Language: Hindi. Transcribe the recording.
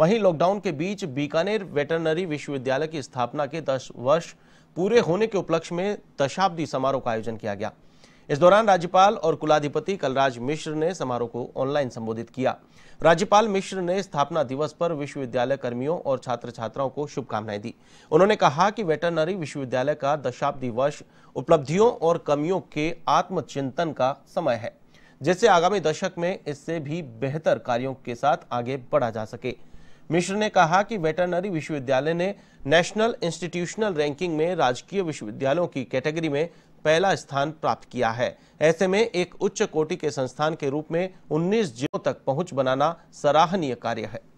वहीं लॉकडाउन के बीच बीकानेर वेटरनरी विश्वविद्यालय की स्थापना के दस वर्ष पूरे होने के उपलक्ष्य में दशाब्दी समारोह का आयोजन किया गया इस दौरान राज्यपाल और कुलाधिपति कलराज मिश्र ने समारोह को ऑनलाइन संबोधित किया राज्यपाल मिश्र ने स्थापना दिवस पर विश्वविद्यालय कर्मियों और छात्र छात्राओं को शुभकामनाएं दी उन्होंने कहा कि वेटरनरी विश्वविद्यालय का दशाब्दी वर्ष उपलब्धियों और कमियों के आत्मचिंतन का समय है जिससे आगामी दशक में इससे भी बेहतर कार्यों के साथ आगे बढ़ा जा सके मिश्र ने कहा कि वेटरनरी विश्वविद्यालय ने नेशनल इंस्टीट्यूशनल रैंकिंग में राजकीय विश्वविद्यालयों की कैटेगरी में पहला स्थान प्राप्त किया है ऐसे में एक उच्च कोटि के संस्थान के रूप में 19 जिलों तक पहुंच बनाना सराहनीय कार्य है